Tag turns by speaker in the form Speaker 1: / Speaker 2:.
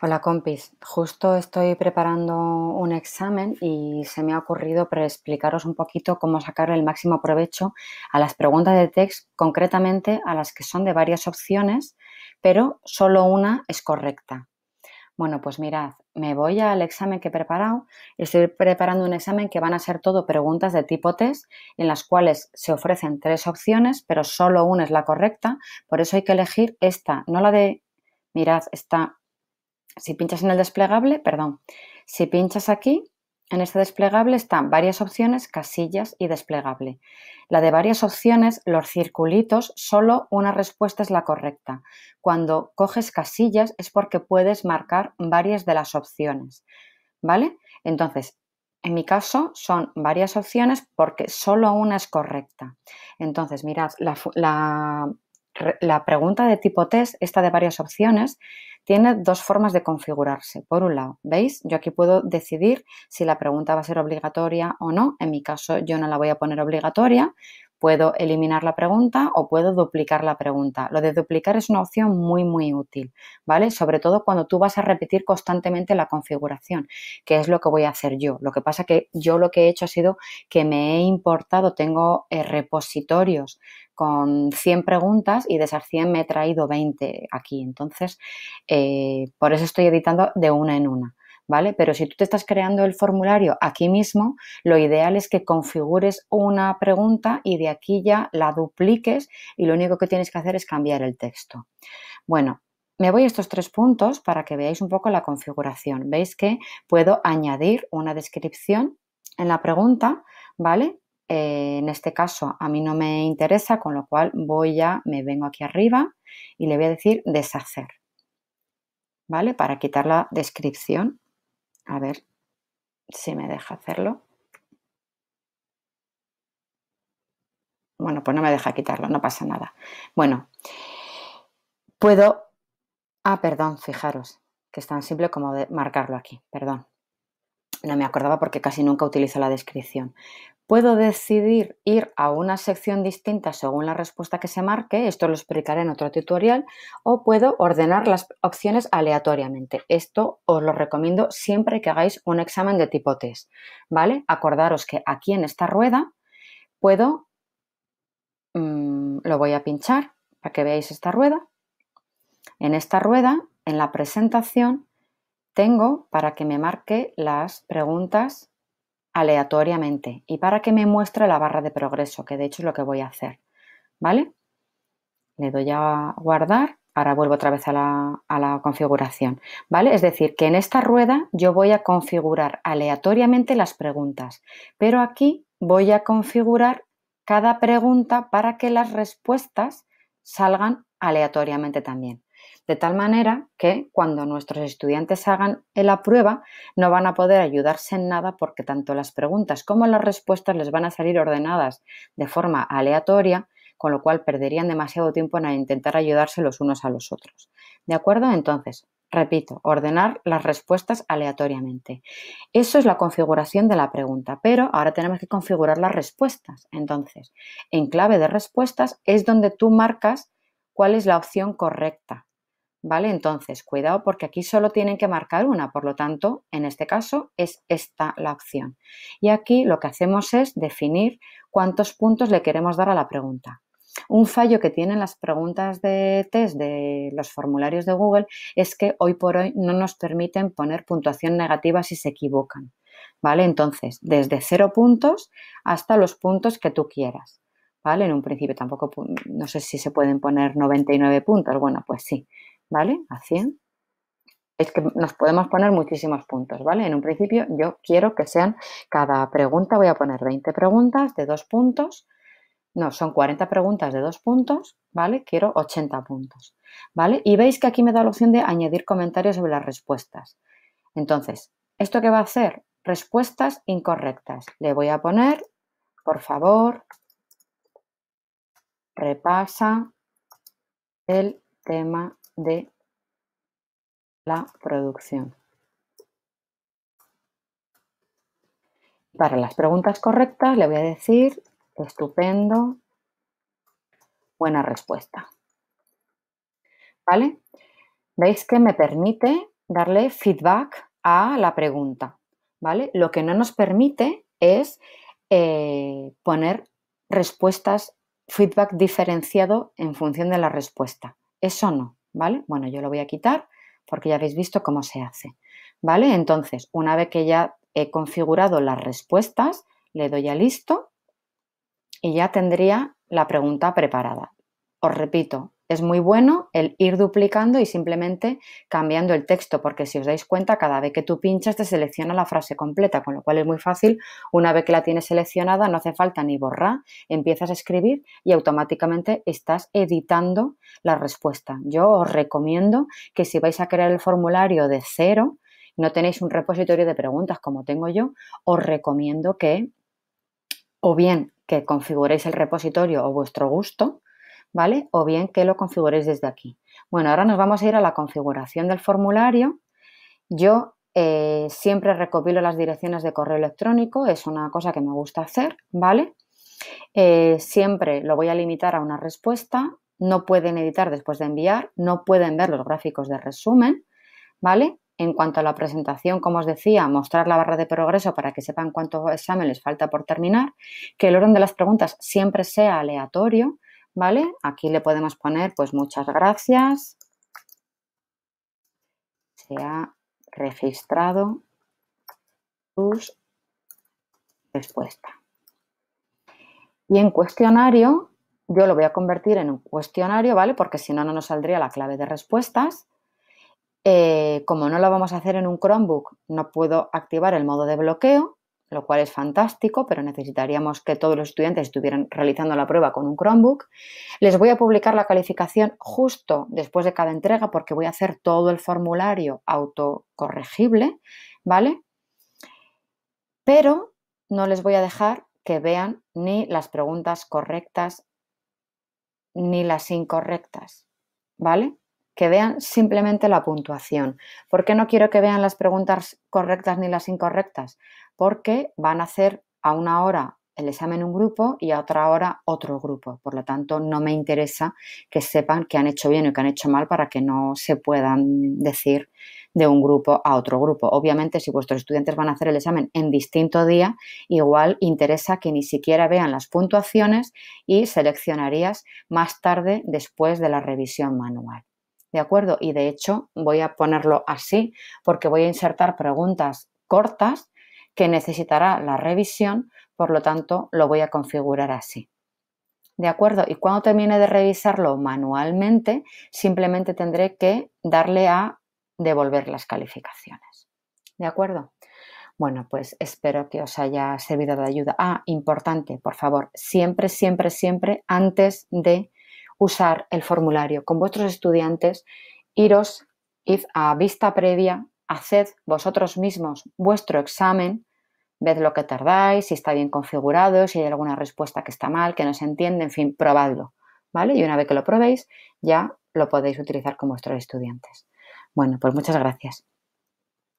Speaker 1: Hola compis, justo estoy preparando un examen y se me ha ocurrido explicaros un poquito cómo sacar el máximo provecho a las preguntas de text, concretamente a las que son de varias opciones, pero solo una es correcta. Bueno, pues mirad, me voy al examen que he preparado. Estoy preparando un examen que van a ser todo preguntas de tipo test, en las cuales se ofrecen tres opciones, pero solo una es la correcta. Por eso hay que elegir esta, no la de, mirad, esta si pinchas en el desplegable, perdón, si pinchas aquí, en este desplegable están varias opciones, casillas y desplegable. La de varias opciones, los circulitos, solo una respuesta es la correcta. Cuando coges casillas es porque puedes marcar varias de las opciones. ¿Vale? Entonces, en mi caso son varias opciones porque solo una es correcta. Entonces, mirad, la, la la pregunta de tipo test, esta de varias opciones, tiene dos formas de configurarse. Por un lado, ¿veis? Yo aquí puedo decidir si la pregunta va a ser obligatoria o no. En mi caso, yo no la voy a poner obligatoria. Puedo eliminar la pregunta o puedo duplicar la pregunta. Lo de duplicar es una opción muy, muy útil, ¿vale? Sobre todo cuando tú vas a repetir constantemente la configuración, que es lo que voy a hacer yo. Lo que pasa que yo lo que he hecho ha sido que me he importado, tengo eh, repositorios con 100 preguntas y de esas 100 me he traído 20 aquí. Entonces, eh, por eso estoy editando de una en una. ¿Vale? Pero si tú te estás creando el formulario aquí mismo, lo ideal es que configures una pregunta y de aquí ya la dupliques y lo único que tienes que hacer es cambiar el texto. Bueno, me voy a estos tres puntos para que veáis un poco la configuración. Veis que puedo añadir una descripción en la pregunta, ¿vale? Eh, en este caso a mí no me interesa, con lo cual voy a, me vengo aquí arriba y le voy a decir deshacer, ¿vale? Para quitar la descripción, a ver si me deja hacerlo. Bueno, pues no me deja quitarlo, no pasa nada. Bueno, puedo... Ah, perdón, fijaros, que es tan simple como marcarlo aquí, perdón. No me acordaba porque casi nunca utilizo la descripción. Puedo decidir ir a una sección distinta según la respuesta que se marque, esto lo explicaré en otro tutorial, o puedo ordenar las opciones aleatoriamente. Esto os lo recomiendo siempre que hagáis un examen de tipo test, ¿vale? Acordaros que aquí en esta rueda puedo, mm, lo voy a pinchar para que veáis esta rueda. En esta rueda, en la presentación, tengo para que me marque las preguntas aleatoriamente y para que me muestre la barra de progreso, que de hecho es lo que voy a hacer. ¿Vale? Le doy a guardar, ahora vuelvo otra vez a la, a la configuración. ¿Vale? Es decir, que en esta rueda yo voy a configurar aleatoriamente las preguntas, pero aquí voy a configurar cada pregunta para que las respuestas salgan aleatoriamente también de tal manera que cuando nuestros estudiantes hagan la prueba no van a poder ayudarse en nada porque tanto las preguntas como las respuestas les van a salir ordenadas de forma aleatoria, con lo cual perderían demasiado tiempo en intentar ayudarse los unos a los otros. ¿De acuerdo? Entonces, repito, ordenar las respuestas aleatoriamente. Eso es la configuración de la pregunta, pero ahora tenemos que configurar las respuestas. Entonces, en clave de respuestas es donde tú marcas cuál es la opción correcta. ¿Vale? Entonces, cuidado porque aquí solo tienen que marcar una, por lo tanto, en este caso es esta la opción. Y aquí lo que hacemos es definir cuántos puntos le queremos dar a la pregunta. Un fallo que tienen las preguntas de test de los formularios de Google es que hoy por hoy no nos permiten poner puntuación negativa si se equivocan. ¿Vale? Entonces, desde cero puntos hasta los puntos que tú quieras. ¿Vale? En un principio tampoco, no sé si se pueden poner 99 puntos. Bueno, pues sí, ¿vale? A 100. Es que nos podemos poner muchísimos puntos, ¿vale? En un principio yo quiero que sean cada pregunta, voy a poner 20 preguntas de dos puntos. No, son 40 preguntas de dos puntos, ¿vale? Quiero 80 puntos, ¿vale? Y veis que aquí me da la opción de añadir comentarios sobre las respuestas. Entonces, ¿esto qué va a hacer? Respuestas incorrectas. Le voy a poner, por favor, repasa el tema de la producción. Para las preguntas correctas le voy a decir estupendo, buena respuesta. ¿Vale? Veis que me permite darle feedback a la pregunta, ¿vale? Lo que no nos permite es eh, poner respuestas, feedback diferenciado en función de la respuesta. Eso no, bueno, yo lo voy a quitar porque ya habéis visto cómo se hace, ¿vale? Entonces, una vez que ya he configurado las respuestas, le doy a listo y ya tendría la pregunta preparada. Os repito, es muy bueno el ir duplicando y simplemente cambiando el texto, porque si os dais cuenta, cada vez que tú pinchas te selecciona la frase completa, con lo cual es muy fácil. Una vez que la tienes seleccionada, no hace falta ni borrar, empiezas a escribir y automáticamente estás editando la respuesta. Yo os recomiendo que si vais a crear el formulario de cero, no tenéis un repositorio de preguntas como tengo yo, os recomiendo que o bien que configuréis el repositorio a vuestro gusto, ¿vale? O bien que lo configuréis desde aquí. Bueno, ahora nos vamos a ir a la configuración del formulario. Yo eh, siempre recopilo las direcciones de correo electrónico, es una cosa que me gusta hacer, ¿vale? Eh, siempre lo voy a limitar a una respuesta, no pueden editar después de enviar, no pueden ver los gráficos de resumen, ¿vale? En cuanto a la presentación, como os decía, mostrar la barra de progreso para que sepan cuánto examen les falta por terminar, que el orden de las preguntas siempre sea aleatorio, ¿vale? Aquí le podemos poner pues muchas gracias. Se ha registrado su respuesta. Y en cuestionario, yo lo voy a convertir en un cuestionario, ¿vale? Porque si no, no nos saldría la clave de respuestas. Eh, como no lo vamos a hacer en un Chromebook, no puedo activar el modo de bloqueo lo cual es fantástico, pero necesitaríamos que todos los estudiantes estuvieran realizando la prueba con un Chromebook. Les voy a publicar la calificación justo después de cada entrega porque voy a hacer todo el formulario autocorregible, ¿vale? Pero no les voy a dejar que vean ni las preguntas correctas ni las incorrectas, ¿vale? que vean simplemente la puntuación. ¿Por qué no quiero que vean las preguntas correctas ni las incorrectas? porque van a hacer a una hora el examen un grupo y a otra hora otro grupo. Por lo tanto, no me interesa que sepan que han hecho bien o que han hecho mal para que no se puedan decir de un grupo a otro grupo. Obviamente, si vuestros estudiantes van a hacer el examen en distinto día, igual interesa que ni siquiera vean las puntuaciones y seleccionarías más tarde después de la revisión manual. ¿De acuerdo? Y de hecho voy a ponerlo así porque voy a insertar preguntas cortas que necesitará la revisión, por lo tanto lo voy a configurar así. ¿De acuerdo? Y cuando termine de revisarlo manualmente, simplemente tendré que darle a devolver las calificaciones. ¿De acuerdo? Bueno, pues espero que os haya servido de ayuda. Ah, importante, por favor, siempre, siempre, siempre, antes de usar el formulario con vuestros estudiantes, iros a vista previa, haced vosotros mismos vuestro examen ved lo que tardáis, si está bien configurado, si hay alguna respuesta que está mal, que no se entiende, en fin, probadlo, ¿vale? Y una vez que lo probéis, ya lo podéis utilizar con vuestros estudiantes. Bueno, pues muchas gracias.